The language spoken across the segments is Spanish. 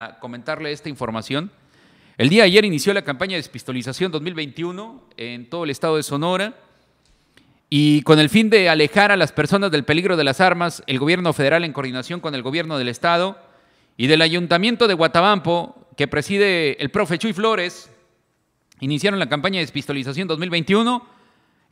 a comentarle esta información. El día ayer inició la campaña de despistolización 2021 en todo el estado de Sonora y con el fin de alejar a las personas del peligro de las armas, el gobierno federal en coordinación con el gobierno del estado y del ayuntamiento de Guatabampo, que preside el profe Chuy Flores, iniciaron la campaña de despistolización 2021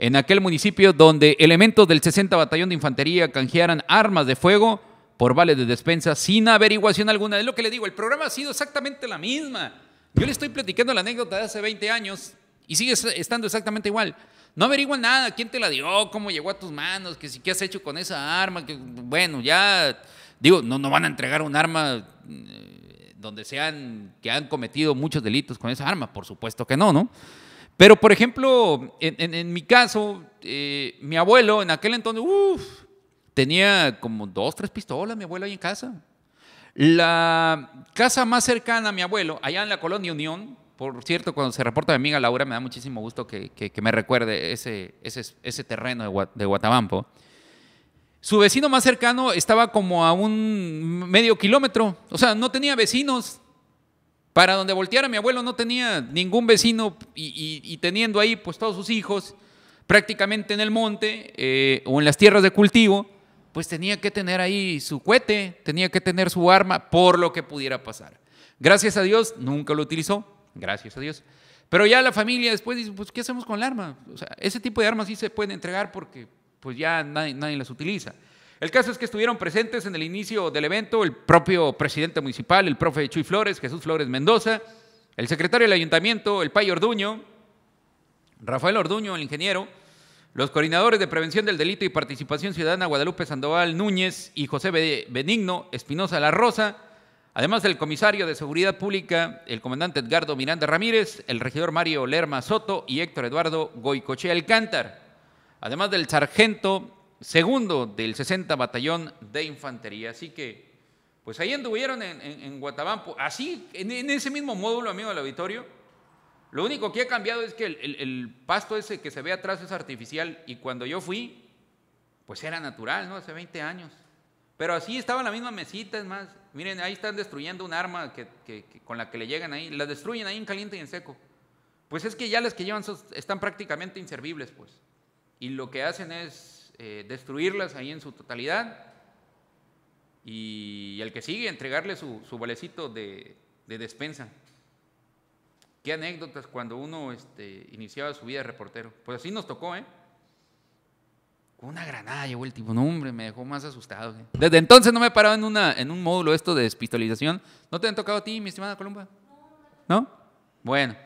en aquel municipio donde elementos del 60 Batallón de Infantería canjearan armas de fuego por vales de despensa sin averiguación alguna. Es lo que le digo, el programa ha sido exactamente la misma. Yo le estoy platicando la anécdota de hace 20 años y sigue estando exactamente igual. No averigua nada, quién te la dio, cómo llegó a tus manos, qué has hecho con esa arma, que bueno, ya digo, no, no van a entregar un arma eh, donde sean que han cometido muchos delitos con esa arma, por supuesto que no, ¿no? Pero por ejemplo, en, mi caso, eh, mi abuelo en aquel entonces, uff, Tenía como dos, tres pistolas mi abuelo ahí en casa. La casa más cercana a mi abuelo, allá en la colonia Unión, por cierto, cuando se reporta mi amiga Laura, me da muchísimo gusto que, me recuerde ese, ese terreno de, Guatabampo. Su vecino más cercano estaba como a un medio kilómetro, o sea, no tenía vecinos. Para donde volteara mi abuelo no tenía ningún vecino y, teniendo ahí pues todos sus hijos prácticamente en el monte eh, o en las tierras de cultivo, pues tenía que tener ahí su cohete, tenía que tener su arma por lo que pudiera pasar. Gracias a Dios, nunca lo utilizó, gracias a Dios. Pero ya la familia después dice, pues, ¿qué hacemos con el arma? ese tipo de armas sí se pueden entregar porque pues ya nadie, nadie las utiliza. El caso es que estuvieron presentes en el inicio del evento el propio presidente municipal, el profe Chuy Flores, Jesús Flores Mendoza, el secretario del ayuntamiento, el Payo Orduño, Rafael Orduño, el ingeniero, los coordinadores de Prevención del Delito y Participación Ciudadana Guadalupe Sandoval Núñez y José Benigno Espinosa La Rosa, además del comisario de Seguridad Pública, el comandante Edgardo Miranda Ramírez, el regidor Mario Lerma Soto y Héctor Eduardo Goicoche Alcántar, además del sargento segundo del 60 Batallón de Infantería. Así que, pues ahí anduvieron en, en, Guatabampo, así, en ese mismo módulo, amigo del auditorio, lo único que ha cambiado es que el, pasto ese que se ve atrás es artificial y cuando yo fui, pues era natural, ¿no? Hace 20 años. Pero así estaba la misma mesita, es más. Miren, ahí están destruyendo un arma que, con la que le llegan ahí. La destruyen ahí en caliente y en seco. Pues es que ya las que llevan están prácticamente inservibles, pues. Y lo que hacen es eh, destruirlas ahí en su totalidad y, el que sigue entregarle su, su valecito de, de despensa. Qué anécdotas cuando uno este, iniciaba su vida de reportero. Pues así nos tocó, ¿eh? Con una granada llegó el tipo. No, hombre, me dejó más asustado. ¿eh? Desde entonces no me he parado en, una, en un módulo esto de despistolización. ¿No te han tocado a ti, mi estimada Columba? ¿No? Bueno.